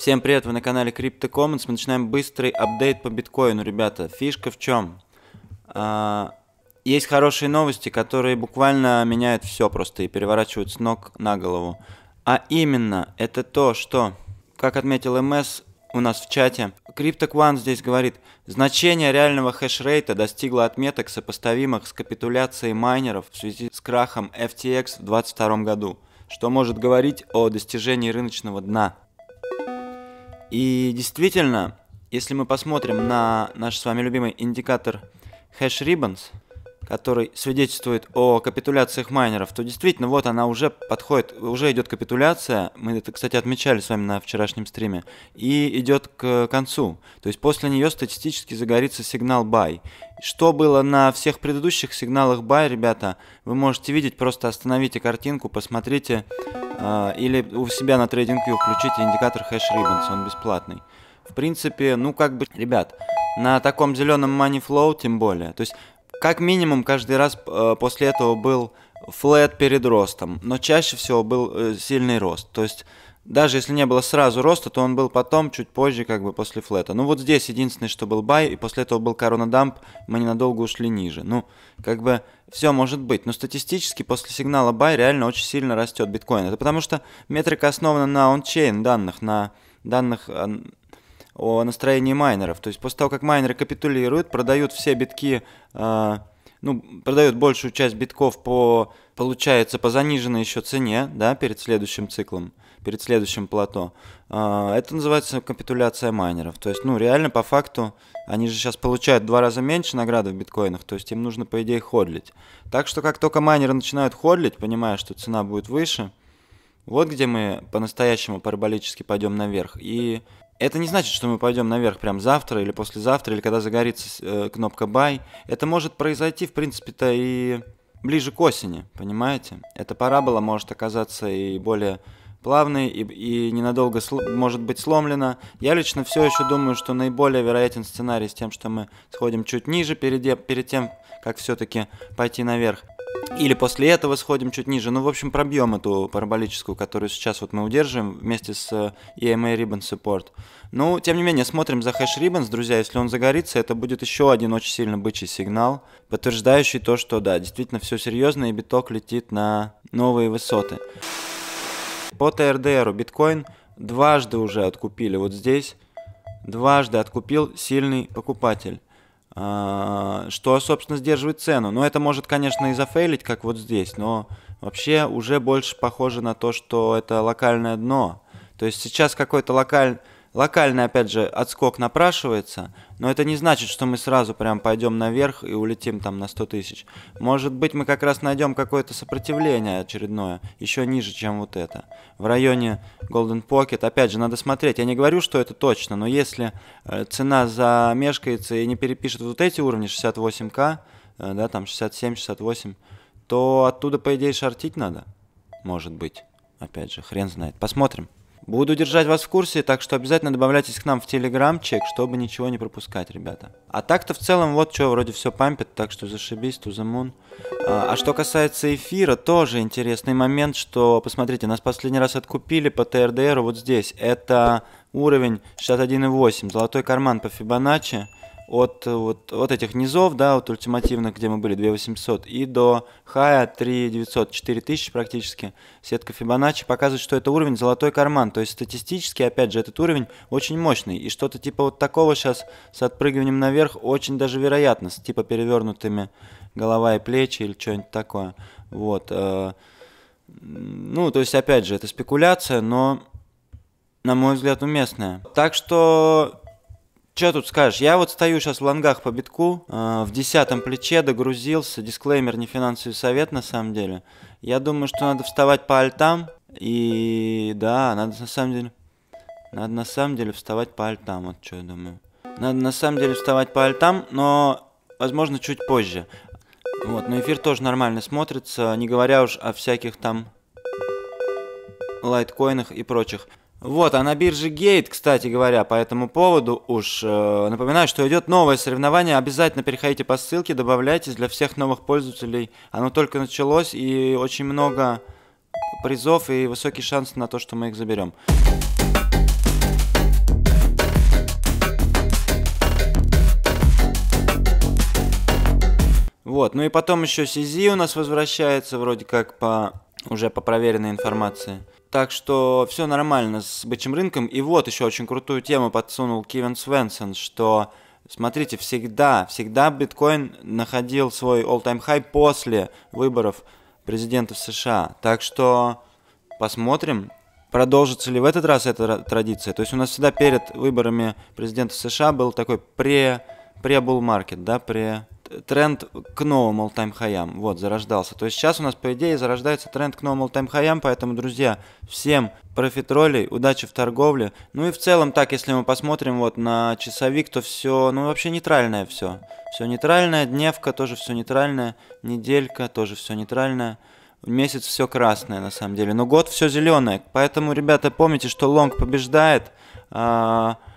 Всем привет, вы на канале Crypto Commons. Мы начинаем быстрый апдейт по биткоину, ребята. Фишка в чем? А, есть хорошие новости, которые буквально меняют все просто и переворачивают с ног на голову. А именно, это то, что, как отметил МС у нас в чате, CryptoQuan здесь говорит, значение реального хешрейта достигло отметок, сопоставимых с капитуляцией майнеров в связи с крахом FTX в 2022 году, что может говорить о достижении рыночного дна. И действительно, если мы посмотрим на наш с вами любимый индикатор hash ribbons, который свидетельствует о капитуляциях майнеров, то действительно вот она уже подходит, уже идет капитуляция, мы это, кстати, отмечали с вами на вчерашнем стриме, и идет к концу. То есть после нее статистически загорится сигнал buy. Что было на всех предыдущих сигналах buy, ребята, вы можете видеть, просто остановите картинку, посмотрите, а, или у себя на TradingView включите индикатор Hash Ribbons, он бесплатный. В принципе, ну как бы, ребят, на таком зеленом Money Flow тем более. То есть, как минимум, каждый раз э, после этого был флэт перед ростом, но чаще всего был э, сильный рост. То есть, даже если не было сразу роста, то он был потом, чуть позже, как бы после флета. Ну вот здесь единственное, что был бай, и после этого был корона дамп, мы ненадолго ушли ниже. Ну, как бы все может быть, но статистически после сигнала бай реально очень сильно растет биткоин. Это потому что метрика основана на ончейн данных, на данных а, о настроении майнеров. То есть после того, как майнеры капитулируют, продают все битки, э, ну, продают большую часть битков по, получается, по заниженной еще цене, да, перед следующим циклом – перед следующим плато. А, это называется капитуляция майнеров. То есть, ну, реально, по факту, они же сейчас получают в два раза меньше награды в биткоинах, то есть им нужно, по идее, ходлить. Так что, как только майнеры начинают ходлить, понимая, что цена будет выше, вот где мы по-настоящему параболически пойдем наверх. И это не значит, что мы пойдем наверх прям завтра или послезавтра, или когда загорится э, кнопка buy. Это может произойти, в принципе-то, и ближе к осени, понимаете? Эта парабола может оказаться и более плавной и, и ненадолго может быть сломлено. Я лично все еще думаю, что наиболее вероятен сценарий с тем, что мы сходим чуть ниже перед, перед тем, как все-таки пойти наверх. Или после этого сходим чуть ниже. Ну, в общем, пробьем эту параболическую, которую сейчас вот мы удерживаем вместе с EMA э, эм Ribbon Support. Ну, тем не менее, смотрим за хэш Ribbons, друзья. Если он загорится, это будет еще один очень сильно бычий сигнал, подтверждающий то, что да, действительно все серьезно и биток летит на новые высоты. По ТРДРу биткоин дважды уже откупили вот здесь. Дважды откупил сильный покупатель. А, что, собственно, сдерживает цену. Но ну, это может, конечно, и зафейлить, как вот здесь. Но вообще уже больше похоже на то, что это локальное дно. То есть сейчас какой-то локальный Локальный опять же, отскок напрашивается, но это не значит, что мы сразу прям пойдем наверх и улетим там на 100 тысяч. Может быть, мы как раз найдем какое-то сопротивление очередное, еще ниже, чем вот это. В районе Golden Pocket, опять же, надо смотреть. Я не говорю, что это точно, но если э, цена замешкается и не перепишет вот эти уровни, 68к, э, да, там 67, 68, то оттуда, по идее, шортить надо. Может быть. Опять же, хрен знает. Посмотрим. Буду держать вас в курсе, так что обязательно добавляйтесь к нам в чек, чтобы ничего не пропускать, ребята. А так-то в целом вот что, вроде все пампит, так что зашибись, тузамун. А, а что касается эфира, тоже интересный момент, что, посмотрите, нас последний раз откупили по ТРДРу вот здесь. Это уровень 61.8, золотой карман по Фибоначчи от, вот, от этих низов, да, вот ультимативно, где мы были, 2800, и до хая 3900, 4000 практически, сетка Фибоначчи показывает, что это уровень золотой карман, то есть статистически, опять же, этот уровень очень мощный, и что-то типа вот такого сейчас с отпрыгиванием наверх очень даже вероятно, с типа перевернутыми голова и плечи или что-нибудь такое, вот. Э, ну, то есть, опять же, это спекуляция, но, на мой взгляд, уместная. Так что Че тут скажешь? Я вот стою сейчас в лонгах по битку, э, в десятом плече догрузился, дисклеймер не финансовый совет на самом деле. Я думаю, что надо вставать по альтам, и да, надо на самом деле... Надо на самом деле вставать по альтам, вот что я думаю. Надо на самом деле вставать по альтам, но, возможно, чуть позже. Вот, но эфир тоже нормально смотрится, не говоря уж о всяких там лайткоинах и прочих. Вот, а на бирже Гейт, кстати говоря, по этому поводу уж э, напоминаю, что идет новое соревнование. Обязательно переходите по ссылке, добавляйтесь для всех новых пользователей. Оно только началось и очень много призов и высокий шанс на то, что мы их заберем. Вот, ну и потом еще Сизи у нас возвращается вроде как по уже по проверенной информации. Так что все нормально с бычьим рынком. И вот еще очень крутую тему подсунул Кевин Свенсон, что Смотрите, всегда, всегда биткоин находил свой all-time high после выборов президента США. Так что посмотрим, продолжится ли в этот раз эта традиция. То есть у нас всегда перед выборами президента США был такой пре, пре-булл-маркет, да, пре тренд к новым all-time хаям. Вот, зарождался. То есть сейчас у нас, по идее, зарождается тренд к новым all-time хаям, поэтому, друзья, всем профитролей, удачи в торговле. Ну и в целом так, если мы посмотрим вот на часовик, то все, ну вообще нейтральное все. Все нейтральное, дневка тоже все нейтральное, неделька тоже все нейтральное. Месяц все красное на самом деле, но год все зеленое. Поэтому, ребята, помните, что лонг побеждает. А -а -а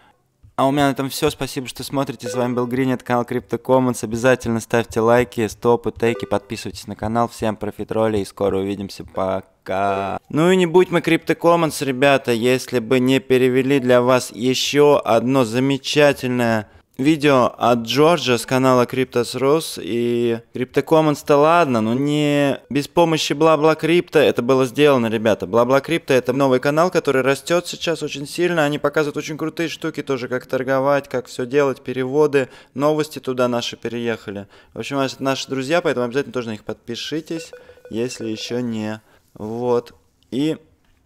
а у меня на этом все. Спасибо, что смотрите. С вами был Грин, это канал Crypto Commons. Обязательно ставьте лайки, стопы, тейки, подписывайтесь на канал. Всем профит роли и скоро увидимся. Пока. Ну и не будь мы Crypto Commons, ребята, если бы не перевели для вас еще одно замечательное видео от Джорджа с канала Криптос Рус и Криптокоммонс-то ладно, но ну не без помощи Бла-Бла Крипто это было сделано, ребята. Бла-Бла Крипто это новый канал, который растет сейчас очень сильно, они показывают очень крутые штуки тоже, как торговать, как все делать, переводы, новости туда наши переехали. В общем, наши друзья, поэтому обязательно тоже на них подпишитесь, если еще не. Вот. И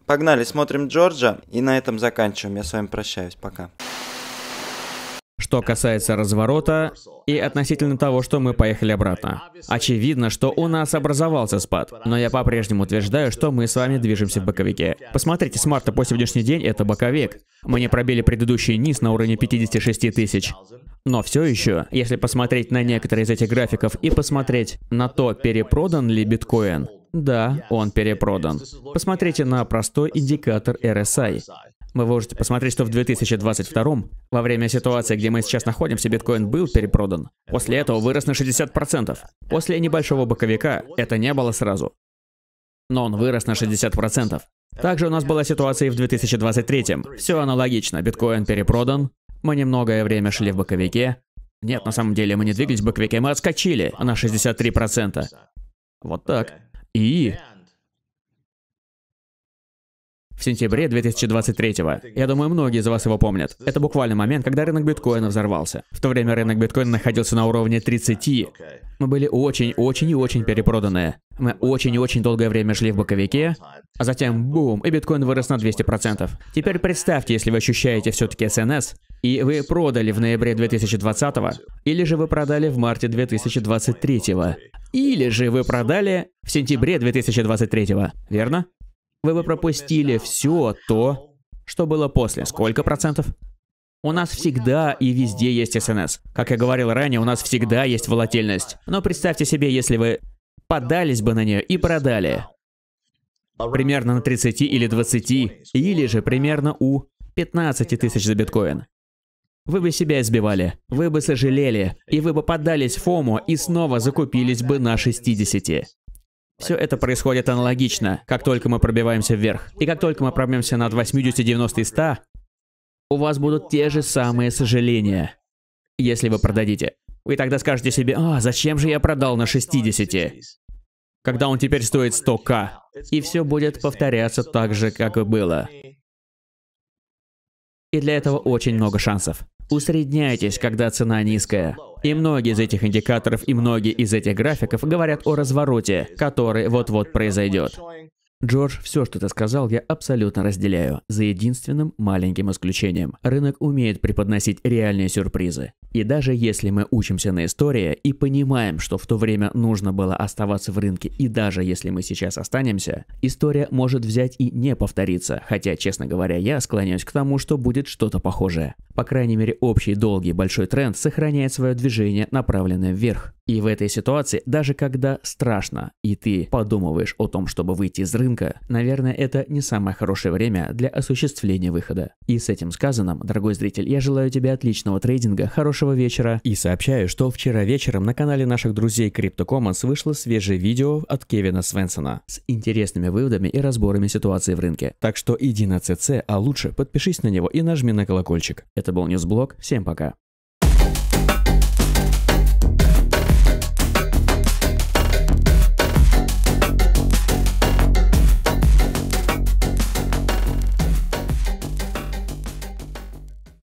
погнали, смотрим Джорджа и на этом заканчиваем. Я с вами прощаюсь, пока. Что касается разворота и относительно того, что мы поехали обратно. Очевидно, что у нас образовался спад, но я по-прежнему утверждаю, что мы с вами движемся в боковике. Посмотрите, с марта по сегодняшний день это боковик. Мы не пробили предыдущий низ на уровне 56 тысяч. Но все еще, если посмотреть на некоторые из этих графиков и посмотреть на то, перепродан ли биткоин, да, он перепродан. Посмотрите на простой индикатор RSI. Вы можете посмотреть, что в 2022 во время ситуации, где мы сейчас находимся, биткоин был перепродан. После этого вырос на 60%. После небольшого боковика это не было сразу. Но он вырос на 60%. Также у нас была ситуация и в 2023. Все аналогично. Биткоин перепродан. Мы немногое время шли в боковике. Нет, на самом деле мы не двигались в боковике, мы отскочили на 63%. Вот так. И сентябре 2023 Я думаю, многие из вас его помнят. Это буквально момент, когда рынок биткоина взорвался. В то время рынок биткоина находился на уровне 30. Мы были очень-очень и очень перепроданные. Мы очень-очень долгое время шли в боковике, а затем бум, и биткоин вырос на 200%. Теперь представьте, если вы ощущаете все-таки СНС, и вы продали в ноябре 2020, или же вы продали в марте 2023, или же вы продали в сентябре 2023, верно? Вы бы пропустили все то, что было после. Сколько процентов? У нас всегда и везде есть СНС. Как я говорил ранее, у нас всегда есть волатильность. Но представьте себе, если вы подались бы на нее и продали. Примерно на 30 или 20, или же примерно у 15 тысяч за биткоин. Вы бы себя избивали, вы бы сожалели, и вы бы поддались ФОМО и снова закупились бы на 60. Все это происходит аналогично, как только мы пробиваемся вверх. И как только мы пробьемся над 80, 90 и 100, у вас будут те же самые сожаления, если вы продадите. Вы тогда скажете себе, а, зачем же я продал на 60? Когда он теперь стоит 100к. И все будет повторяться так же, как и было и для этого очень много шансов. Усредняйтесь, когда цена низкая. И многие из этих индикаторов и многие из этих графиков говорят о развороте, который вот-вот произойдет. Джордж, все, что ты сказал, я абсолютно разделяю, за единственным маленьким исключением. Рынок умеет преподносить реальные сюрпризы. И даже если мы учимся на истории и понимаем, что в то время нужно было оставаться в рынке, и даже если мы сейчас останемся, история может взять и не повториться, хотя, честно говоря, я склоняюсь к тому, что будет что-то похожее. По крайней мере, общий долгий большой тренд сохраняет свое движение, направленное вверх. И в этой ситуации, даже когда страшно, и ты подумываешь о том, чтобы выйти из рынка, наверное, это не самое хорошее время для осуществления выхода. И с этим сказанным, дорогой зритель, я желаю тебе отличного трейдинга, хорошего вечера и сообщаю, что вчера вечером на канале наших друзей CryptoCommons вышло свежее видео от Кевина Свенсона с интересными выводами и разборами ситуации в рынке. Так что иди на ЦЦ, а лучше подпишись на него и нажми на колокольчик. Это был Ньюсблог, всем пока.